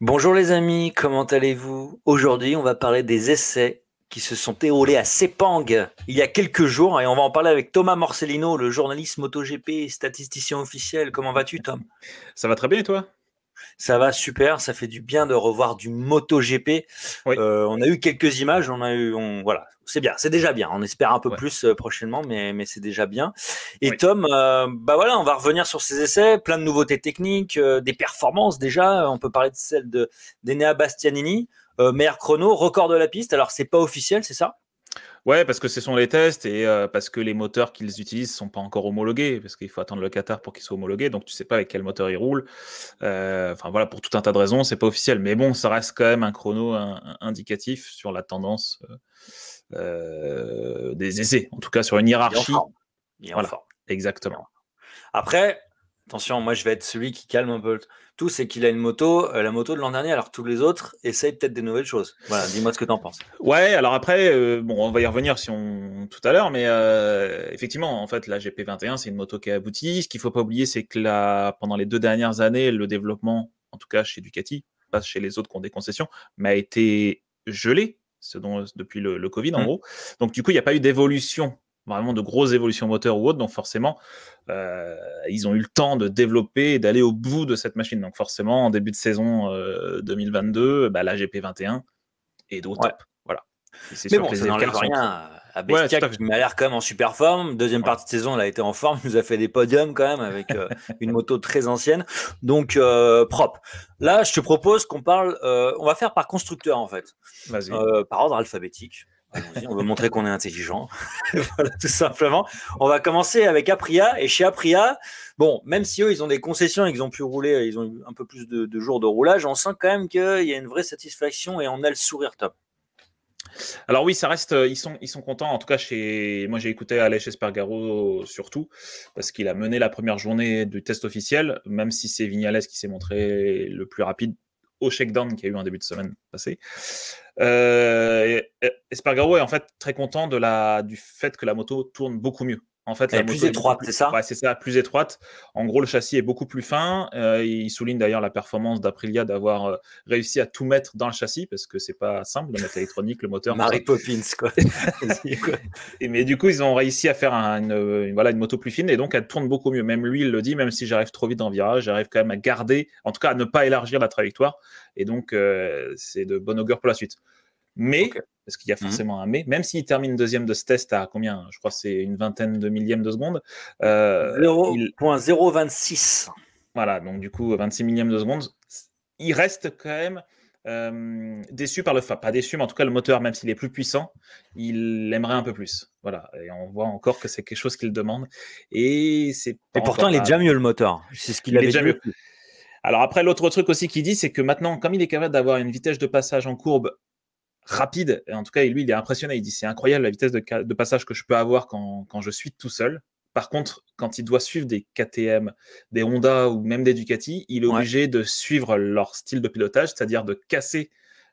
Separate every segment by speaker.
Speaker 1: Bonjour les amis, comment allez-vous Aujourd'hui, on va parler des essais qui se sont déroulés à Sepang il y a quelques jours et on va en parler avec Thomas Morcellino, le journaliste MotoGP, statisticien officiel. Comment vas-tu Tom Ça va très bien et toi ça va super, ça fait du bien de revoir du MotoGP. Euh, on a eu quelques images, on a eu, on, voilà, c'est bien, c'est déjà bien. On espère un peu plus euh, prochainement, mais, c'est déjà bien. Et Tom, euh, bah voilà, on va revenir sur ces essais, plein de nouveautés techniques, des performances déjà. On peut parler de celle de d'Enea Bastianini, meilleur chrono, record de la piste. Alors c'est pas officiel, c'est ça
Speaker 2: Ouais, parce que ce sont les tests et euh, parce que les moteurs qu'ils utilisent ne sont pas encore homologués, parce qu'il faut attendre le Qatar pour qu'ils soient homologués, donc tu sais pas avec quel moteur ils roulent. Euh, enfin voilà, pour tout un tas de raisons, c'est pas officiel. Mais bon, ça reste quand même un chrono indicatif sur la tendance
Speaker 1: euh, des essais, en tout cas sur une hiérarchie. Voilà, exactement. Après, attention, moi je vais être celui qui calme un peu tout, c'est qu'il a une moto, euh, la moto de l'an dernier, alors tous les autres essayent peut-être des nouvelles choses. Voilà, dis-moi ce que tu en penses.
Speaker 2: Ouais, alors après, euh, bon, on va y revenir si on... tout à l'heure, mais euh, effectivement, en fait, la GP21, c'est une moto qui a abouti. Ce qu'il faut pas oublier, c'est que la... pendant les deux dernières années, le développement, en tout cas chez Ducati, pas chez les autres qui ont des concessions, mais a été gelé ce dont, depuis le, Covid, en mmh. gros. Donc, du coup, il n'y a pas eu d'évolution vraiment de grosses évolutions moteurs ou autres. Donc forcément, euh, ils ont eu le temps de développer et d'aller au bout de cette machine. Donc forcément, en début de saison 2022, la GP21 est d'autres. Voilà. Mais bon, ça n'enlève rien à Bestia qui l'air
Speaker 1: quand même en super forme. Deuxième partie de saison, elle a été en forme. Il nous a fait des podiums quand même avec euh, une moto très ancienne. Donc, euh, propre. Là, je te propose qu'on parle. on va faire par constructeur en fait. par ordre alphabétique on veut montrer qu'on est intelligent. voilà, tout simplement. On va commencer avec Apria. Et chez Apria, bon, même si eux, ils ont des concessions et qu'ils ont pu rouler, ils ont eu un peu plus de, jours de roulage, on sent quand même qu'il y a une vraie satisfaction et on a le sourire top. Alors oui, ça reste,
Speaker 2: euh, ils sont, ils sont contents. En tout cas, chez moi, j'ai écouté chez Espargaro surtout parce qu'il a mené la première journée du test officiel, même si c'est Vignales qui s'est montré le plus rapide au shakedown qu'il y a eu en début de semaine passée. Euh, est en fait très content de la, du fait que la moto tourne beaucoup mieux. En fait, la plus étroite, c'est ça C'est ça, plus étroite. En gros, le châssis est beaucoup plus fin. Euh, il souligne d'ailleurs la performance d'Aprilia d'avoir euh, réussi à tout mettre dans le châssis parce que c'est pas simple de mettre l'électronique, le moteur. Mary Poppins, mais du coup, ils ont réussi à faire une, moto plus fine et donc elle tourne beaucoup mieux. Même lui, il le dit, même si j'arrive trop vite en virage, j'arrive quand même à garder, en tout cas à ne pas élargir la trajectoire. Et donc, euh, c'est de bon augure pour la suite. Mais, parce qu'il y a mhm. forcément un mais, même s'il termine deuxième de ce test à combien Je crois que c'est une vingtaine de millièmes de seconde. 0.026. Euh, voilà, donc du coup, 26 millièmes de seconde. Il reste quand même euh, déçu par le pas déçu, mais en tout cas le moteur, même s'il est plus puissant, il l'aimerait un peu plus. Voilà, et on voit encore que c'est quelque chose qu'il demande. Et c'est. pourtant, il est déjà mieux le moteur.
Speaker 1: C'est ce qu'il avait déjà mieux.
Speaker 2: Alors après, l'autre truc aussi qu'il dit, c'est que maintenant, comme il est capable d'avoir une vitesse de passage en courbe rapide. Et en tout cas, lui, il est impressionné. Il dit c'est incroyable la vitesse de, passage que je peux avoir quand, je suis tout seul. Par contre, quand il doit suivre des KTM, des Honda ou même des Ducati, il est obligé de suivre leur style de pilotage, c'est-à-dire de casser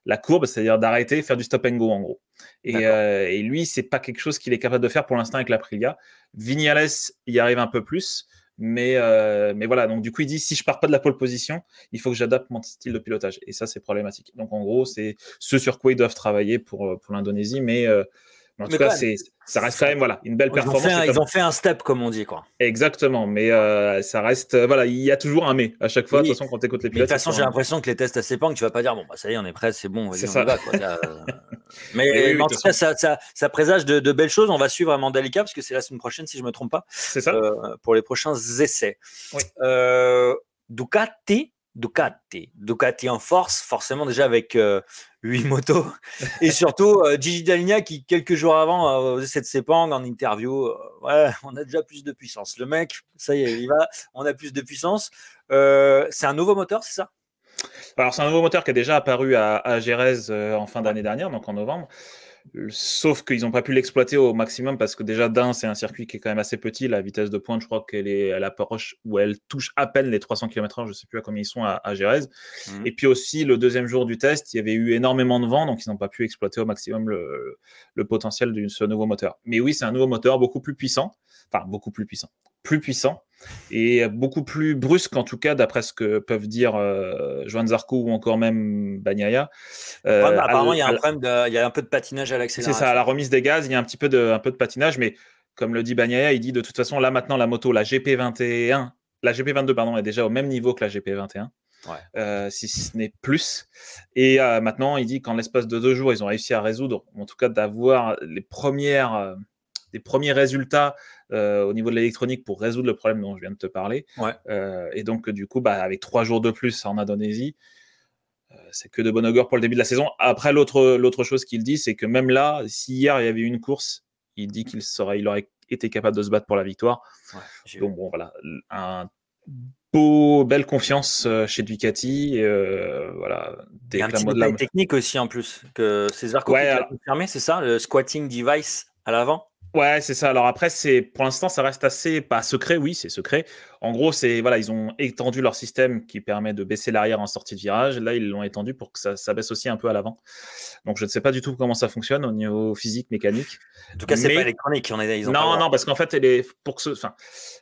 Speaker 2: la courbe, c'est-à-dire d'arrêter, faire du stop and go en gros. Et, euh, lui, c'est pas quelque chose qu'il est capable de faire pour l'instant avec la Prilia. Vignales y arrive un peu plus. Mais, euh, mais voilà, donc du coup, il dit si je pars pas de la pole position, il faut que j'adapte mon style de pilotage. Et ça, c'est problématique. Donc en gros, c'est ce sur quoi ils doivent travailler pour, euh, pour l'Indonésie. Mais, euh, en tout cas, ça reste quand
Speaker 1: même voilà, une belle performance. Ils ont, fait un, step, comme on dit. quoi.
Speaker 2: Exactement, mais euh, ça reste. Euh, voilà, il y a toujours un mais à chaque fois. De toute façon, quand tu écoutes les pilotes. de toute façon, j'ai
Speaker 1: l'impression que les tests à Sepang, tu vas pas dire, bon, bah, ça y est, on est prêt, c'est bon, on, va va. mais, en tout cas, ça, présage de, belles choses. On va suivre vraiment Mandalika, parce que c'est la semaine prochaine, si je me trompe pas. C'est ça. Euh, pour les prochains essais. Ducati Ducati. Ducati en force, forcément déjà avec euh, huit 8 motos. Et surtout, euh, Gigi qui, quelques jours avant, euh, cette Sepang en interview, ouais, on a déjà plus de puissance. Le mec, ça y est, il va, on a plus de puissance. c'est un nouveau moteur, c'est ça alors
Speaker 2: c'est un nouveau moteur qui a déjà apparu à, à en fin d'année dernière, donc en novembre, Sauf qu'ils n'ont pas pu l'exploiter au maximum parce que déjà, d'un, c'est un circuit qui est quand même assez petit. La vitesse de pointe, je crois qu'elle est, la approche où elle touche à peine les 300 km/h. Je sais plus à combien ils sont à, à mhm. Et puis aussi, le deuxième jour du test, il y avait eu énormément de vent, donc ils n'ont pas pu exploiter au maximum le, le potentiel de ce nouveau moteur. Mais oui, c'est un nouveau moteur beaucoup plus puissant. Enfin, beaucoup plus puissant plus puissant et beaucoup plus brusque en tout cas d'après ce que peuvent dire euh, Zarco ou encore même Bagnaia. Euh, apparemment, il y a un
Speaker 1: problème, y a un peu de patinage à l'accélération. C'est ça, à la
Speaker 2: remise des gaz, il y a un petit peu de, un peu de patinage, mais comme le dit Bagnaia, il dit de toute façon là maintenant la moto, la GP21, la GP22 pardon, est déjà au même niveau que la GP21. Euh, si ce n'est plus. Et euh, maintenant, il dit qu'en l'espace de deux jours, ils ont réussi à résoudre, en tout cas d'avoir les premières, les premiers résultats euh, au niveau de l'électronique pour résoudre le problème dont je viens de te parler. Euh, et donc, du coup, bah, avec trois jours de plus en Indonésie, euh, c'est que de bon augure pour le début de la saison. Après, l'autre chose qu'il dit, c'est que même là, si hier il y avait eu une course, il dit qu'il serait, il aurait été capable de se battre pour la victoire. donc, bon, voilà, un beau, belle confiance chez Ducati. voilà, des Il un de
Speaker 1: technique aussi en plus que César Coppé confirmé, c'est ça, le squatting
Speaker 2: device à l'avant. Ouais, c'est ça. Alors après, c'est pour l'instant, ça reste assez pas secret. Oui, c'est secret. En gros, c'est voilà, ils ont étendu leur système qui permet de baisser l'arrière en sortie de virage. Là, ils l'ont étendu pour que ça, ça, baisse aussi un peu à l'avant. Donc, je ne sais pas du tout comment ça fonctionne au niveau physique, mécanique. En tout cas, c'est pas électronique. non, non, parce qu'en fait, pour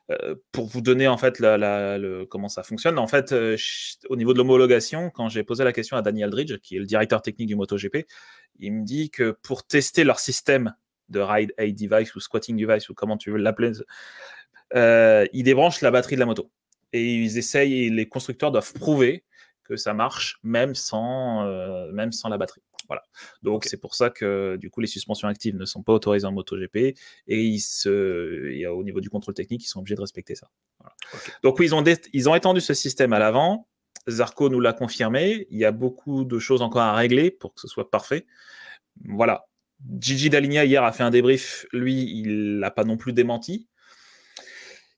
Speaker 2: euh, pour vous donner en fait la, comment ça fonctionne. En fait, euh, au niveau de l'homologation, quand j'ai posé la question à Daniel Dridge qui est le directeur technique du MotoGP, il me dit que pour tester leur système de ride aid device ou squatting device ou comment tu veux l'appeler, euh, ils débranchent la batterie de la moto. Et ils essayent, les constructeurs doivent prouver que ça marche même sans, euh, même sans la batterie. Voilà. Donc c'est pour ça que du coup les suspensions actives ne sont pas autorisées en MotoGP et ils se, et euh, au niveau du contrôle technique ils sont obligés de respecter ça. Donc ils ont, ils ont étendu ce système à l'avant. Zarco nous l'a confirmé. Il y a beaucoup de choses encore à régler pour que ce soit parfait. Voilà. Gigi Dalinia hier a fait un débrief. Lui, il l'a pas non plus démenti.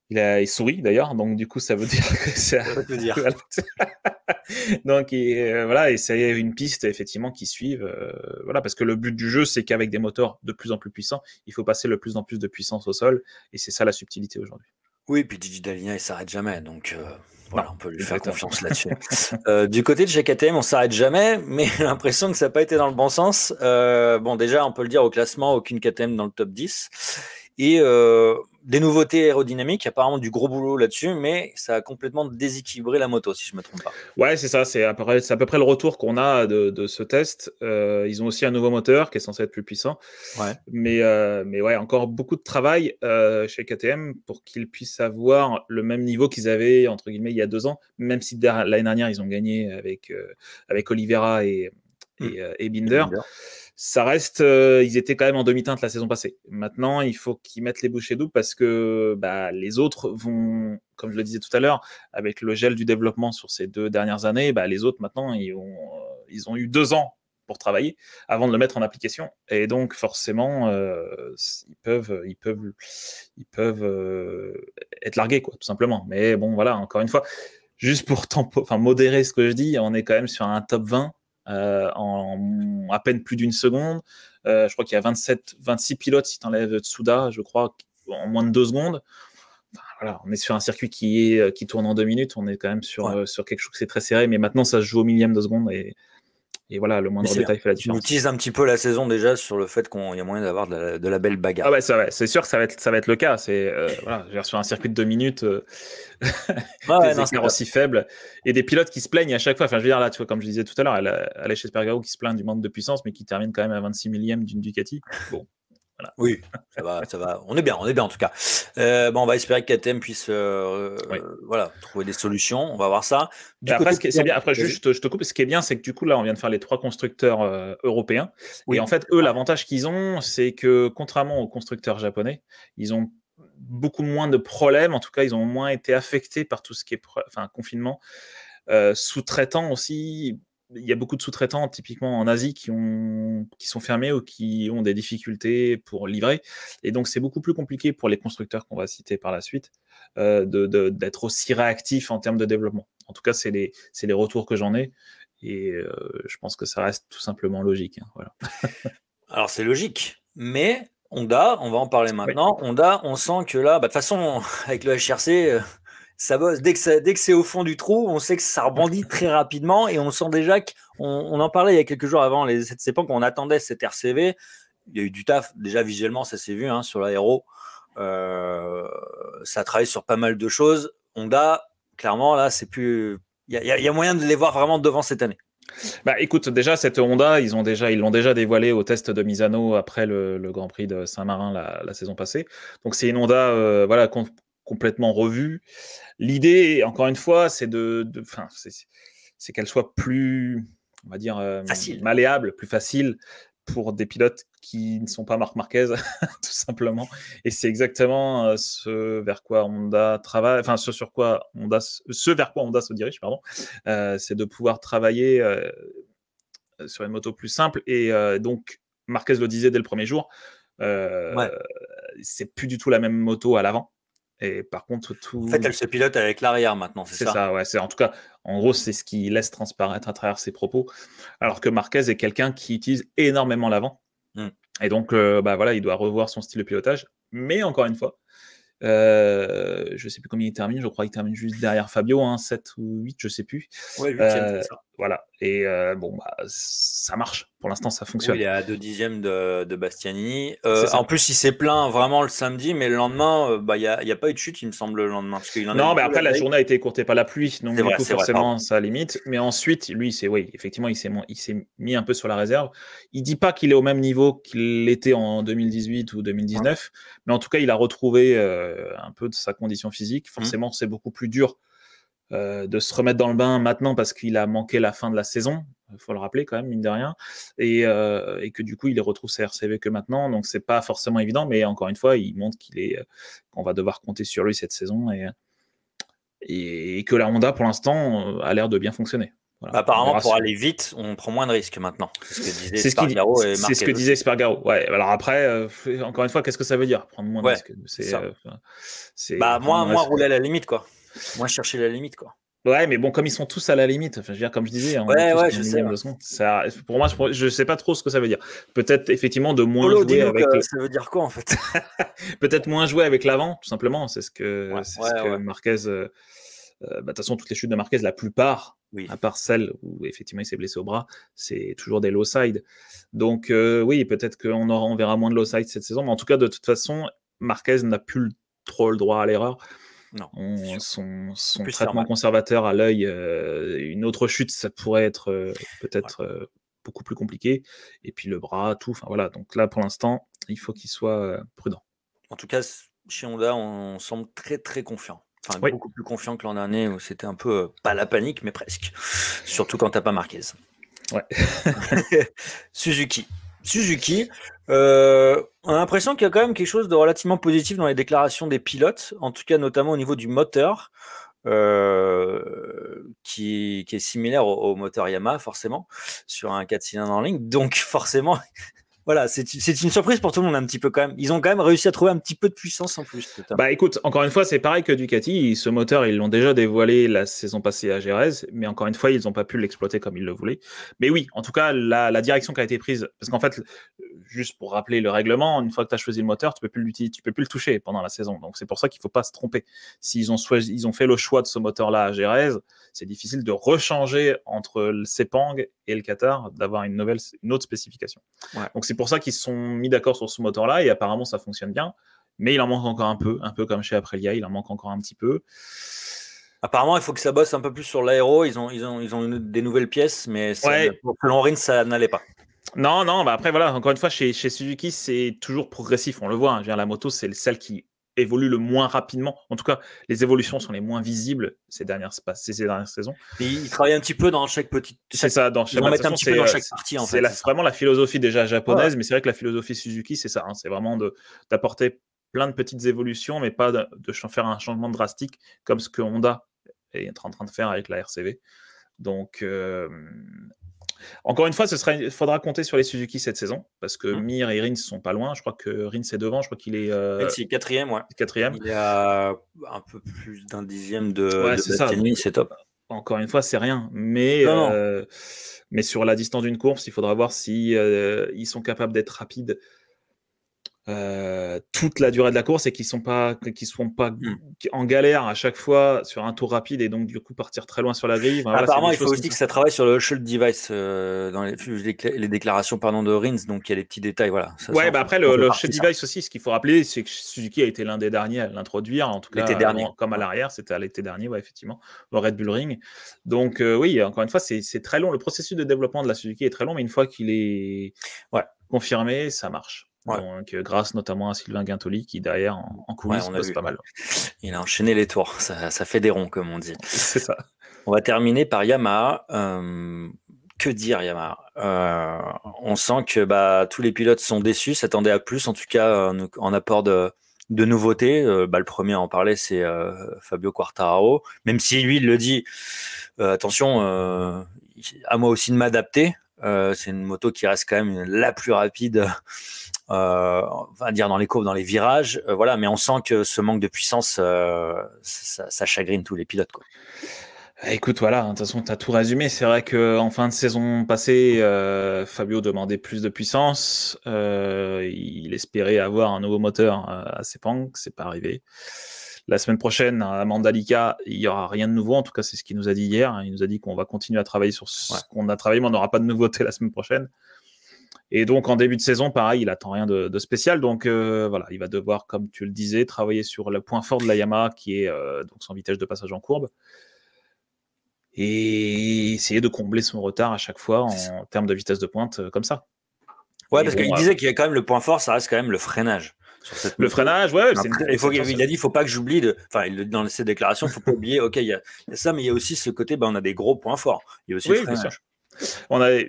Speaker 2: Il, a, sourit d'ailleurs, donc du coup, ça veut dire que ça. donc euh, voilà, et c'est une piste effectivement qui suivent. Euh, voilà, parce que le but du jeu, c'est qu'avec des moteurs de plus en plus puissants, il faut passer le plus en plus de puissance au sol, et c'est ça la subtilité aujourd'hui. Oui, puis Gigi
Speaker 1: Dalinia il s'arrête jamais, donc. Euh, voilà, on peut lui faire confiance là-dessus. Euh, du côté de chez KTM, on s'arrête jamais, mais l'impression que ça n'a pas été dans le bon sens. Euh, bon, déjà, on peut le dire au classement, aucune KTM dans le top 10. Et euh, des nouveautés aérodynamiques, apparemment du gros boulot là-dessus, mais ça a complètement déséquilibré la moto, si je ne me trompe pas. Ouais, c'est ça, c'est à, peu près, à peu
Speaker 2: près le retour qu'on a de, ce test. Euh, ils ont aussi un nouveau moteur qui est censé être plus puissant. Mais, euh, mais ouais, encore beaucoup de travail euh, chez KTM pour qu'ils puissent avoir le même niveau qu'ils avaient, entre guillemets, il y a deux ans, même si l'année dernière, ils ont gagné avec, avec Oliveira et, Mmh. Euh, et, et Binder. Ça reste, euh, ils étaient quand même en demi-teinte la saison passée. Maintenant, il faut qu'ils mettent les bouchées doubles parce que bah, les autres vont, comme je le disais tout à l'heure, avec le gel du développement sur ces deux dernières années, bah, les autres maintenant, ils ont, euh, ils ont eu deux ans pour travailler avant de le mettre en application. Et donc, forcément, ils peuvent, ils peuvent, ils peuvent être largués, quoi, tout simplement. Mais bon, voilà, encore une fois, juste pour enfin, modérer ce que je dis, on est quand même sur un top 20 euh, en à peine plus d'une seconde. Euh, je crois qu'il y a 27, 26 pilotes si tu enlèves Tsuda, je crois, en moins de deux secondes. on est sur un circuit euh, qui, tourne en deux minutes, on est quand même sur, sur quelque chose qui est très serré, mais maintenant ça se joue au millième de seconde et et voilà, le moindre détail fait la différence. On utilise
Speaker 1: un petit peu la saison déjà sur le fait qu'il y a moyen d'avoir de, la belle bagarre. Ah ouais, c'est, sûr que ça va être, ça va être le cas. C'est, euh, voilà, sur un circuit de deux minutes,
Speaker 2: euh, des aussi faible et des pilotes qui se plaignent à chaque fois. Enfin, je veux dire, là, tu vois, comme je disais tout à l'heure, chez Espargaro qui se plaint du manque de puissance, mais qui termine quand même à 26 millième d'une Ducati. Bon,
Speaker 1: oui, ça va, ça va. On est bien, on est bien en tout cas. Euh, bon, on va espérer que KTM puisse euh, euh, voilà, trouver des solutions. On va voir ça. Bah, après, c'est bien. Après, juste, je te, Ce qui est
Speaker 2: bien, c'est que du coup, là, on vient de faire les trois constructeurs européens. Oui. Et en fait, eux, l'avantage qu'ils ont, c'est que contrairement aux constructeurs japonais, ils ont beaucoup moins de problèmes. En tout cas, ils ont moins été affectés par tout ce qui est confinement. sous traitant aussi, il y a beaucoup de sous-traitants, typiquement en Asie, qui, ont, qui sont fermés ou qui ont des difficultés pour livrer. Et donc, c'est beaucoup plus compliqué pour les constructeurs qu'on va citer par la suite euh, d'être aussi réactifs en termes de développement. En tout cas, c'est les, retours que j'en ai. Et euh, je pense que ça reste tout simplement logique. Hein,
Speaker 1: Alors, c'est logique, mais Honda, on va en parler maintenant. Honda, on sent que là, bah, de toute façon, avec le HRC, euh, ça bosse. Dès que, c'est au fond du trou, on sait que ça rebondit très rapidement et on sent déjà qu'on on en parlait il y a quelques jours avant les 7 qu'on attendait cet RCV. Il y a eu du taf, déjà visuellement, ça s'est vu hein, sur l'aéro. Euh, ça travaille sur pas mal de choses. Honda, clairement, là, c'est plus. Il y, a moyen de les voir vraiment devant cette année.
Speaker 2: Bah écoute, déjà cette Honda, ils ont déjà, l'ont déjà dévoilé au test de Misano après le, Grand Prix de Saint-Marin la, saison passée. Donc c'est une Honda, euh, voilà, complètement revue. L'idée, encore une fois, c'est de, de c'est qu'elle soit plus, on va dire, euh, facile. malléable, plus facile pour des pilotes qui ne sont pas Marc Marquez, tout simplement. Et c'est exactement euh, ce vers quoi Honda travaille, enfin ce sur quoi Honda, ce vers quoi Honda se dirige, pardon. Euh, c'est de pouvoir travailler sur une moto plus simple. Et donc Marquez le disait dès le premier jour, c'est plus du tout la même moto à l'avant. Et par contre, tout. En fait, elle se pilote avec l'arrière maintenant, c'est ça C'est ça, En tout cas, en gros, c'est ce qui laisse transparaître à travers ses propos. Alors que Marquez est quelqu'un qui utilise énormément l'avant. Hmm. Et donc, euh, bah, voilà, il doit revoir son style de pilotage. Mais encore une fois, euh, je ne sais plus combien il termine, je crois qu'il termine juste derrière Fabio, hein, 7 ou 8, je ne sais plus. Euh,
Speaker 1: voilà. Et bon, bah, ça marche.
Speaker 2: Pour l'instant, ça fonctionne. il
Speaker 1: est à deux dixièmes de, de Bastiani. Euh, en plus, il s'est plaint vraiment le samedi, mais le lendemain, euh, bah, il n'y a, y a, pas eu de chute, il me semble, le lendemain. non, mais après, la journée a été écourtée par la pluie, donc du forcément,
Speaker 2: ça limite. Mais ensuite, lui, c'est oui, effectivement, il s'est mis un peu sur la réserve. Il dit pas qu'il est au même niveau qu'il l'était en 2018 ou 2019, mais en tout cas, il a retrouvé euh, un peu de sa condition physique. Mmh. Forcément, c'est beaucoup plus dur euh, de se remettre dans le bain maintenant parce qu'il a manqué la fin de la saison. Il faut le rappeler quand même, mine de rien. Et, euh, que du coup, il est retrouve ses RCV que maintenant. Donc, c'est pas forcément évident. Mais encore une fois, il montre qu'il est, euh, qu'on va devoir compter sur lui cette saison. Et, et, que la Honda, pour l'instant, a l'air de bien fonctionner. Bah, apparemment, pour aller
Speaker 1: vite, on prend moins de risques maintenant. C'est ce que disait Spargaro. C'est ce, que disait Spargaro. Ouais. Alors après,
Speaker 2: encore une fois, qu'est-ce que ça veut dire prendre moins de risques
Speaker 1: bah, moi, moi rouler à la limite, quoi. Moi, chercher la limite,
Speaker 2: quoi. Ouais, mais bon, comme ils sont tous à la limite, enfin, je dire, comme je disais, ouais, ouais, je sais, pour moi, je sais pas trop ce que ça veut dire. Peut-être effectivement de moins jouer avec. Euh, ça
Speaker 1: veut dire quoi en fait
Speaker 2: Peut-être moins jouer avec l'avant, tout simplement. C'est ce que, Marquez. Euh, euh, bah, de toute façon, toutes les chutes de Marquez, la plupart, oui. à part celle où effectivement il s'est blessé au bras, c'est toujours des low side. Donc oui, peut-être qu'on on verra moins de low side cette saison, mais en tout cas, de toute façon, Marquez n'a plus trop le droit à l'erreur. Non, son, traitement conservateur à l'œil, euh, une autre chute, ça pourrait être euh, peut-être euh, beaucoup plus compliqué. Et puis le bras, tout. voilà. Donc là, pour l'instant, il
Speaker 1: faut qu'il soit prudent. En tout cas, chez Honda, on semble très très confiant. Enfin, beaucoup plus confiant que l'an dernier où c'était un peu pas la panique, mais presque. Surtout quand t'as pas Marquez. Suzuki. Suzuki, euh, on a l'impression qu'il y a quand même quelque chose de relativement positif dans les déclarations des pilotes, en tout cas notamment au niveau du moteur, euh, qui, est similaire au, au, moteur Yamaha, forcément, sur un 4 cylindres en ligne. Donc forcément, voilà, c'est une surprise pour tout le monde un petit peu quand même. Ils ont quand même réussi à trouver un petit peu de puissance en plus. Bah écoute, encore une fois, c'est pareil que Ducati.
Speaker 2: Ce moteur, ils l'ont déjà dévoilé la saison passée à Jerez, mais encore une fois, ils n'ont pas pu l'exploiter comme ils le voulaient. Mais oui, en tout cas, la, direction qui a été prise, parce qu'en fait, juste pour rappeler le règlement, une fois que tu as choisi le moteur, tu peux plus l'utiliser, tu peux plus le toucher pendant la saison. Donc c'est pour ça qu'il faut pas se tromper. S'ils ont choisi, ils ont fait le choix de ce moteur-là à Jerez, c'est difficile de rechanger entre le Sepang et le Qatar, d'avoir une nouvelle, une autre spécification. Donc c'est pour ça qu'ils se sont mis d'accord sur ce moteur-là et apparemment ça fonctionne bien. Mais il en manque encore un peu, un peu comme chez Aprilia, il en manque encore un petit peu.
Speaker 1: Apparemment, il faut que ça bosse un peu plus sur l'aéro. Ils ont, ils ont, ils ont des nouvelles pièces, mais ça, pour ça n'allait pas. Non, non, bah après, voilà, encore une fois, chez, chez Suzuki, c'est
Speaker 2: toujours progressif, on le voit. Hein. la moto, c'est celle qui évolue le moins rapidement. En tout cas, les évolutions sont les moins visibles ces dernières, ces dernières saisons.
Speaker 1: Et il travaille un petit peu dans chaque petite. C'est ça,
Speaker 2: dans chaque, partie. c'est vraiment la philosophie déjà japonaise, mais c'est vrai que la philosophie Suzuki, c'est ça. Hein. c'est vraiment d'apporter plein de petites évolutions, mais pas de, faire un changement drastique comme ce que Honda est en train de faire avec la RCV. Donc, euh, encore une fois, il faudra compter sur les Suzuki cette saison, parce que mm. Mir et Rins sont pas loin. Je crois que Rins est devant, je crois qu'il est. Euh,
Speaker 1: quatrième, Quatrième. Il y a un peu plus d'un dixième de, c'est top.
Speaker 2: Encore une fois, c'est rien. Mais, euh, mais sur la distance d'une course, il faudra voir s'ils euh, sont capables d'être rapides euh, toute la durée de la course et qu'ils sont pas qu'ils sont pas mmh. en galère à chaque fois sur un tour rapide et donc du coup partir très loin sur la grille. Apparemment, il faut aussi que
Speaker 1: ça travaille sur le shield device euh, dans les, déclarations pardon de Rins, donc il y a des petits détails voilà. Bah après le, shield device
Speaker 2: aussi, ce qu'il faut rappeler, c'est que Suzuki a été l'un des derniers à l'introduire, en tout cas l'été dernier. comme à l'arrière, c'était à l'été dernier, ouais effectivement, au Red Bull Ring. Donc euh, oui, encore une fois, c'est très long. Le processus de développement de la Suzuki est très long, mais une fois qu'il est confirmé, ça marche. Donc, hein, grâce
Speaker 1: notamment à Sylvain Guintoli qui derrière en, en pas mal. Il a enchaîné les tours, ça, fait des ronds comme on dit. On va terminer par Yamaha. Euh, que dire Yamaha euh, On sent que bah, tous les pilotes sont déçus, s'attendaient à plus en tout cas euh, en, apport de, nouveautés. Bah, le premier à en parler c'est Fabio Quartararo, même si lui il le dit. attention, à moi aussi de m'adapter. c'est une moto qui reste quand même la plus rapide on euh, va dire dans les courbes, dans les virages, euh, voilà. Mais on sent que ce manque de puissance, euh, ça, chagrine tous les pilotes. Eh, écoute, voilà, hein, de toute façon, tu as tout résumé. C'est vrai qu'en fin de
Speaker 2: saison passée, Fabio demandait plus de puissance. il espérait avoir un nouveau moteur à Sepang, c'est pas arrivé. La semaine prochaine, hein, à Mandalika, il n'y aura rien de nouveau. En tout cas, c'est ce qu'il nous a dit hier. Hein. Il nous a dit qu'on va continuer à travailler sur ce qu'on a travaillé, mais on n'aura pas de nouveauté la semaine prochaine. Et donc en début de saison, pareil, il attend rien de, spécial. Donc euh, voilà, il va devoir, comme tu le disais, travailler sur le point fort de la Yamaha, qui est euh, donc son vitesse de passage en courbe, et essayer de combler son retard à chaque fois en termes de vitesse de pointe euh, comme ça.
Speaker 1: Ouais, parce qu'il disait qu'il y a quand même le point fort, ça reste quand même le freinage. le freinage, ouais. il, a dit, il ne faut pas que j'oublie enfin, dans ses déclarations, il ne faut pas oublier, ok, il y, a, ça, mais il y a aussi ce côté, ben, on a des gros points forts. Il y a aussi le freinage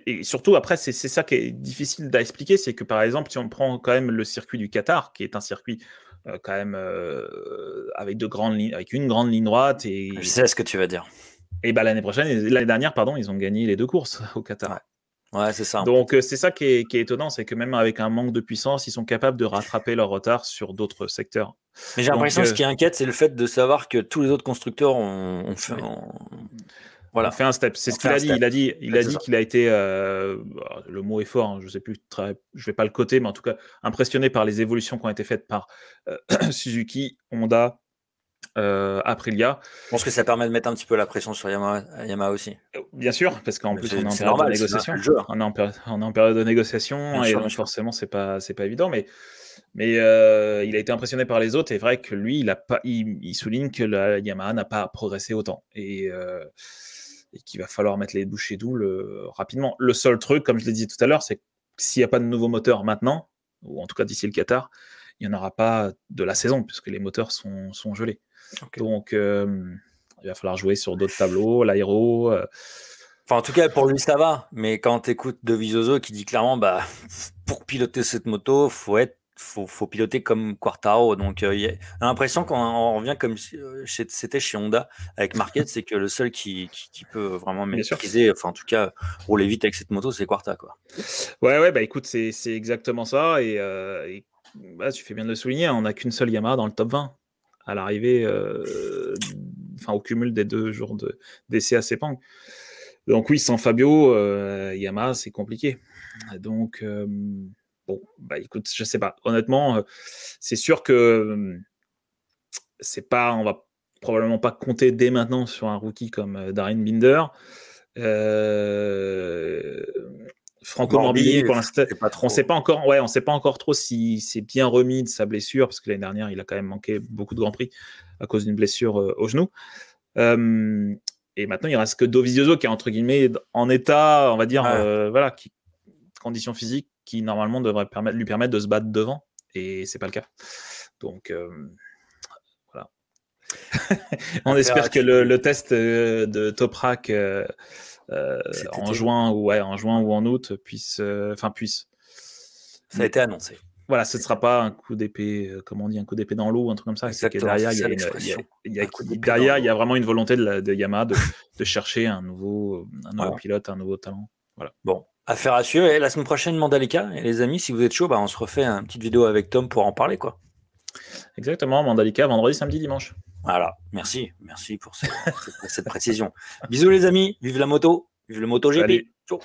Speaker 2: et surtout, après, c'est ça qui est difficile d'expliquer. c'est que par exemple, si on prend quand même le circuit du Qatar, qui est un circuit euh, quand même euh, avec, une grande ligne droite. Je sais ce que tu vas dire. Et bah l'année prochaine, l'année dernière, pardon, ils ont gagné les deux courses au Qatar. Ouais, c'est ça. Donc, euh, c'est ça qui est, étonnant, c'est que même avec un manque de puissance, ils sont capables de rattraper leur retard sur d'autres secteurs.
Speaker 1: Mais j'ai l'impression que ce qui inquiète, c'est le fait de savoir que tous les autres
Speaker 2: constructeurs ont, fait. Voilà, fait un step. C'est ce qu'il a dit. Il a dit, il a dit qu'il a été, euh, le mot est fort. Je hein, je sais plus, très, je vais pas le côté, mais en tout cas impressionné par les évolutions qui ont été faites par euh, Suzuki, Honda,
Speaker 1: euh, Aprilia. Je pense que ça permet de mettre un petit peu la pression sur Yamaha, aussi.
Speaker 2: Bien sûr, parce qu'en plus on est, période de négociation. on, est en période, de négociation et forcément c'est pas c'est pas évident, mais mais il a été impressionné par les autres. Et vrai que lui, il a pas, il, souligne que la Yamaha n'a pas progressé autant. Et et qu'il va falloir mettre les bouchées doubles euh, rapidement. Le seul truc, comme je l'ai dit tout à l'heure, c'est que s'il n'y a pas de nouveau moteur maintenant, ou en tout cas d'ici le Qatar, il n'y en aura pas de la saison, puisque les moteurs sont, sont gelés. Donc, euh,
Speaker 1: il va falloir jouer sur d'autres tableaux, l'aéro. Euh. Enfin, en tout cas, pour lui, ça va. Mais quand tu écoutes visozo qui dit clairement, bah, pour piloter cette moto, faut être faut, faut piloter comme Quartaro. Donc, euh, a l'impression qu'on revient comme euh, c'était chez Honda avec Marquette, c'est que le seul qui, peut vraiment maîtriser, enfin, en tout cas, rouler vite avec cette moto, c'est Quarta. Quoi.
Speaker 2: Ouais, ouais, bah écoute, c'est, exactement ça. Euh, et, bah, tu fais bien de le souligner, hein, on n'a qu'une seule Yamaha dans le top 20 à l'arrivée, euh, enfin, au cumul des deux jours de, d'essai à Sepang. Donc, oui, sans Fabio, Yamaha, c'est compliqué. Donc. Bon, bah, écoute, je sais pas. Honnêtement, euh, c'est sûr que hum, c'est pas, on va probablement pas compter dès maintenant sur un rookie comme euh, Darren Binder. Euh, Franco Morbier, pour l'instant, on sait pas encore, ouais, on sait pas encore trop si c'est bien remis de sa blessure parce que l'année dernière, il a quand même manqué beaucoup de grands prix à cause d'une blessure au genou. Hum, et maintenant, il reste que Dovizioso qui est entre guillemets en état, on va dire, voilà, qui, condition physique qui normalement devrait permettre, lui permettre de se battre devant, et c'est pas le cas. Donc euh, voilà. On espère que le, test euh, de Toprak euh, euh en juin ou en juin ou en août puisse, enfin puisse. Ça a été annoncé. Voilà, ce ne sera pas un coup d'épée, comment on dit, un coup d'épée dans l'eau, un truc comme ça. C'est que derrière, il y a, derrière, il y a vraiment une volonté de, de Yamaha de, chercher un nouveau, un nouveau pilote, un nouveau talent.
Speaker 1: Voilà. Bon, Affaire à suivre. Et la semaine prochaine, Mandalika. Et les amis, si vous êtes chaud, bah, on se refait une petite vidéo avec Tom pour en parler. quoi. Exactement, Mandalika, vendredi, samedi, dimanche. Voilà, merci, merci pour cette, cette précision. Bisous les amis, vive la moto, vive le MotoGP. Ciao.